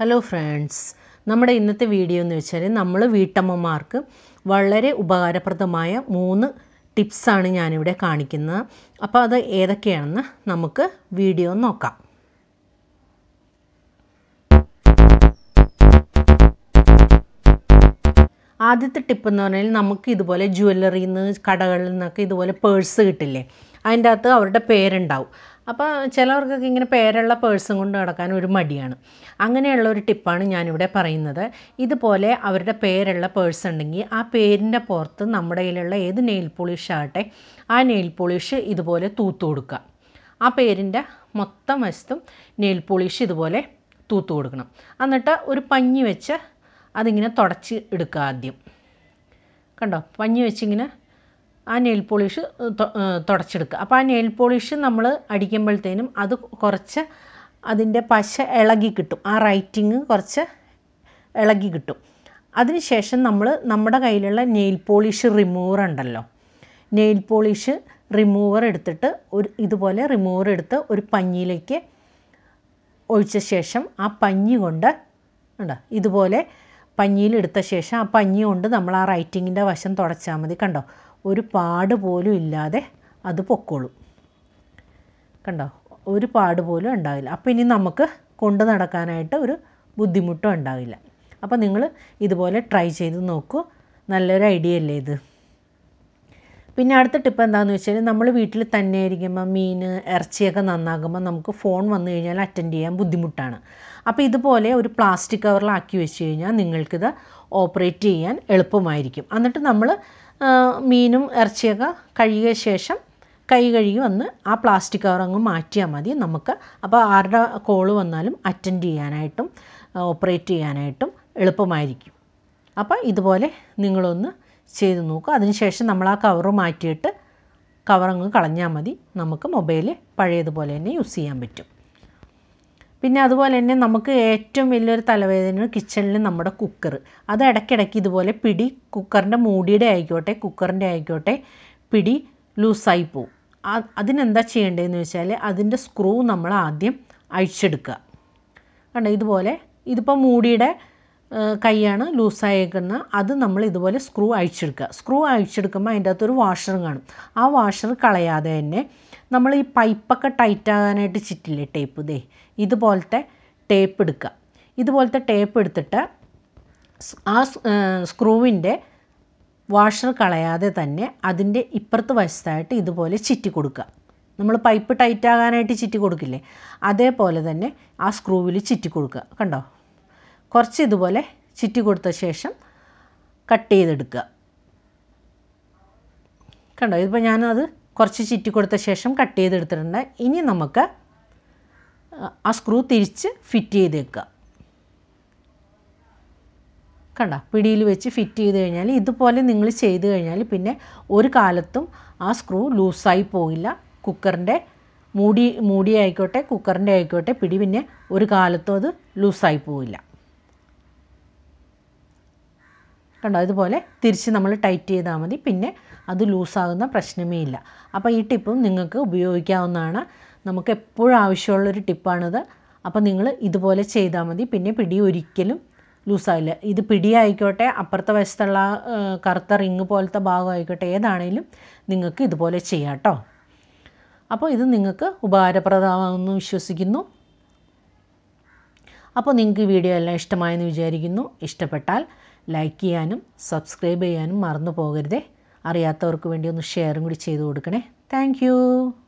hello friends നമ്മുടെ ഇന്നത്തെ video എന്ന് വെച്ചാൽ നമ്മൾ വീട്ടമ്മമാർക്ക് വളരെ ഉപകാരപ്രദമായ മൂന്ന് ടിപ്സാണ് ഞാനിവിടെ കാണിക്കുന്നത് അപ്പോൾ അത് ഏതൊക്കെയാണെന്ന് നമുക്ക് വീഡിയോ നോക്കാം ആദ്യത്തെ ടിപ്പ് എന്ന് പറഞ്ഞാൽ നമുക്ക് ഇതുപോലെ ജ്വല്ലറിയിൽ നിന്ന് കടകളിൽ നിന്നൊക്കെ ഇതുപോലെ പേഴ്സ് കിട്ടില്ലേ അതിൻ്റെ അകത്ത് അവരുടെ പേരുണ്ടാവും അപ്പോൾ ചിലവർക്കൊക്കെ ഇങ്ങനെ പേരുള്ള പേഴ്സും കൊണ്ട് നടക്കാൻ ഒരു മടിയാണ് അങ്ങനെയുള്ള ഒരു ടിപ്പാണ് ഞാനിവിടെ പറയുന്നത് ഇതുപോലെ അവരുടെ പേരുള്ള പേഴ്സ് ഉണ്ടെങ്കിൽ ആ പേരിൻ്റെ പുറത്ത് നമ്മുടെ കയ്യിലുള്ള ഏത് നെയിൽ പോളിഷ് ആകട്ടെ ആ നെയിൽ പോളിഷ് ഇതുപോലെ തൂത്തു കൊടുക്കുക ആ പേരിൻ്റെ മൊത്തം വശത്തും നെയിൽ പോളിഷ് ഇതുപോലെ തൂത്തു കൊടുക്കണം എന്നിട്ട് ഒരു പഞ്ഞി വെച്ച് അതിങ്ങനെ തുടച്ച് എടുക്കുക ആദ്യം കണ്ടോ പഞ്ഞി വെച്ചിങ്ങനെ ആ നെയിൽ പോളിഷ് തുടച്ചെടുക്കുക അപ്പോൾ ആ നെയിൽ പോളിഷ് നമ്മൾ അടിക്കുമ്പോഴത്തേനും അത് കുറച്ച് അതിൻ്റെ പശ ഇളകി കിട്ടും ആ റൈറ്റിങ് കുറച്ച് ഇളകി കിട്ടും അതിനുശേഷം നമ്മൾ നമ്മുടെ കയ്യിലുള്ള നെയിൽ പോളിഷ് റിമൂവർ ഉണ്ടല്ലോ നെയിൽ പോളിഷ് റിമൂവർ എടുത്തിട്ട് ഒരു ഇതുപോലെ റിമൂവർ എടുത്ത് ഒരു പഞ്ഞിയിലേക്ക് ഒഴിച്ച ശേഷം ആ പഞ്ഞി കൊണ്ട് ഉണ്ട് ഇതുപോലെ പഞ്ഞിയിൽ എടുത്ത ശേഷം ആ പഞ്ഞി കൊണ്ട് നമ്മൾ ആ റൈറ്റിങ്ങിൻ്റെ വശം തുടച്ചാൽ മതി കണ്ടോ ഒരു പാട് പോലും ഇല്ലാതെ അത് പൊക്കോളും കണ്ടോ ഒരു പാട് പോലും ഉണ്ടാവില്ല അപ്പോൾ ഇനി നമുക്ക് കൊണ്ട് നടക്കാനായിട്ട് ഒരു ബുദ്ധിമുട്ടും ഉണ്ടാവില്ല അപ്പോൾ നിങ്ങൾ ഇതുപോലെ ട്രൈ ചെയ്ത് നോക്കൂ നല്ലൊരു ഐഡിയ അല്ലേ ഇത് പിന്നെ അടുത്ത ടിപ്പ് എന്താണെന്ന് വെച്ചാൽ നമ്മൾ വീട്ടിൽ തന്നെ ഇരിക്കുമ്പോൾ മീൻ ഇറച്ചിയൊക്കെ നന്നാകുമ്പോൾ നമുക്ക് ഫോൺ വന്നു കഴിഞ്ഞാൽ അറ്റൻഡ് ചെയ്യാൻ ബുദ്ധിമുട്ടാണ് അപ്പോൾ ഇതുപോലെ ഒരു പ്ലാസ്റ്റിക് കവറിലാക്കി വെച്ച് കഴിഞ്ഞാൽ നിങ്ങൾക്കിത് ഓപ്പറേറ്റ് ചെയ്യാൻ എളുപ്പമായിരിക്കും എന്നിട്ട് നമ്മൾ മീനും ഇറച്ചിയൊക്കെ കഴുകിയ ശേഷം കൈ കഴുകി വന്ന് ആ പ്ലാസ്റ്റിക് കവർ അങ്ങ് മാറ്റിയാൽ മതി നമുക്ക് അപ്പോൾ ആരുടെ കോള് വന്നാലും അറ്റൻഡ് ചെയ്യാനായിട്ടും ഓപ്പറേറ്റ് ചെയ്യാനായിട്ടും എളുപ്പമായിരിക്കും അപ്പോൾ ഇതുപോലെ നിങ്ങളൊന്ന് ചെയ്ത് നോക്കുക അതിനുശേഷം നമ്മൾ ആ കവർ മാറ്റിയിട്ട് കവറങ്ങ് കളഞ്ഞാൽ മതി നമുക്ക് മൊബൈൽ പഴയതുപോലെ തന്നെ യൂസ് ചെയ്യാൻ പറ്റും പിന്നെ അതുപോലെ തന്നെ നമുക്ക് ഏറ്റവും വലിയൊരു തലവേദന കിച്ചണിൽ നമ്മുടെ കുക്കർ അത് ഇടയ്ക്കിടയ്ക്ക് ഇതുപോലെ പിടി കുക്കറിൻ്റെ മൂടിയുടെ ആയിക്കോട്ടെ കുക്കറിൻ്റെ ആയിക്കോട്ടെ പിടി ലൂസായി പോവും അതിനെന്താ ചെയ്യേണ്ടതെന്ന് വെച്ചാൽ അതിൻ്റെ സ്ക്രൂ നമ്മൾ ആദ്യം അഴിച്ചെടുക്കുക കണ്ടോ ഇതുപോലെ ഇതിപ്പോൾ മൂടിയുടെ കൈയാണ് ലൂസായേക്കുന്ന അത് നമ്മൾ ഇതുപോലെ സ്ക്രൂ അഴിച്ചെടുക്കുക സ്ക്രൂ അഴിച്ചെടുക്കുമ്പോൾ അതിൻ്റെ അകത്തൊരു വാഷറും കാണും ആ വാഷർ കളയാതെ തന്നെ നമ്മൾ ഈ പൈപ്പൊക്കെ ടൈറ്റ് ആകാനായിട്ട് ചിറ്റില്ലേ ടേപ്പ് ദേ ഇതുപോലത്തെ ടേപ്പ് എടുക്കുക ഇതുപോലത്തെ ടേപ്പ് എടുത്തിട്ട് ആ സ്ക്രൂവിൻ്റെ വാഷർ കളയാതെ തന്നെ അതിൻ്റെ ഇപ്പുറത്ത് വശത്തായിട്ട് ഇതുപോലെ ചിറ്റി കൊടുക്കുക നമ്മൾ പൈപ്പ് ടൈറ്റ് ആകാനായിട്ട് ചിറ്റി കൊടുക്കില്ലേ അതേപോലെ തന്നെ ആ സ്ക്രൂവിൽ ചിറ്റി കൊടുക്കുക കണ്ടോ കുറച്ച് ഇതുപോലെ ചുറ്റി കൊടുത്ത ശേഷം കട്ട് ചെയ്തെടുക്കുക കണ്ടോ ഇതിപ്പോൾ ഞാനത് കുറച്ച് ചുറ്റി കൊടുത്ത ശേഷം കട്ട് ചെയ്തെടുത്തിട്ടുണ്ട് ഇനി നമുക്ക് ആ സ്ക്രൂ തിരിച്ച് ഫിറ്റ് ചെയ്ത് വെക്കുക കണ്ട പിടിയിൽ വെച്ച് ഫിറ്റ് ചെയ്ത് കഴിഞ്ഞാൽ ഇതുപോലെ നിങ്ങൾ ചെയ്ത് കഴിഞ്ഞാൽ പിന്നെ ഒരു കാലത്തും ആ സ്ക്രൂ ലൂസായി പോകില്ല കുക്കറിൻ്റെ മൂടി മൂടി ആയിക്കോട്ടെ കുക്കറിൻ്റെ ആയിക്കോട്ടെ പിടി പിന്നെ ഒരു കാലത്തും അത് ലൂസായി പോകില്ല കണ്ടോ ഇതുപോലെ തിരിച്ച് നമ്മൾ ടൈറ്റ് ചെയ്താൽ മതി പിന്നെ അത് ലൂസാകുന്ന പ്രശ്നമേ ഇല്ല അപ്പോൾ ഈ ടിപ്പും നിങ്ങൾക്ക് ഉപയോഗിക്കാവുന്നതാണ് നമുക്ക് എപ്പോഴും ആവശ്യമുള്ളൊരു ടിപ്പാണിത് അപ്പോൾ നിങ്ങൾ ഇതുപോലെ ചെയ്താൽ മതി പിന്നെ പിടി ഒരിക്കലും ലൂസാവില്ല ഇത് പിടിയായിക്കോട്ടെ അപ്പുറത്തെ വശത്തുള്ള കറുത്ത റിങ് പോലത്തെ ഭാഗമായിക്കോട്ടെ ഏതാണേലും നിങ്ങൾക്ക് ഇതുപോലെ ചെയ്യാം കേട്ടോ അപ്പോൾ ഇത് നിങ്ങൾക്ക് ഉപകാരപ്രദമാണെന്ന് വിശ്വസിക്കുന്നു അപ്പോൾ നിങ്ങൾക്ക് ഈ വീഡിയോ എല്ലാം ഇഷ്ടമായെന്ന് വിചാരിക്കുന്നു ഇഷ്ടപ്പെട്ടാൽ ലൈക്ക് ചെയ്യാനും സബ്സ്ക്രൈബ് ചെയ്യാനും മറന്നു പോകരുതേ അറിയാത്തവർക്ക് വേണ്ടി ഒന്ന് ഷെയറും കൂടി ചെയ്തു കൊടുക്കണേ താങ്ക്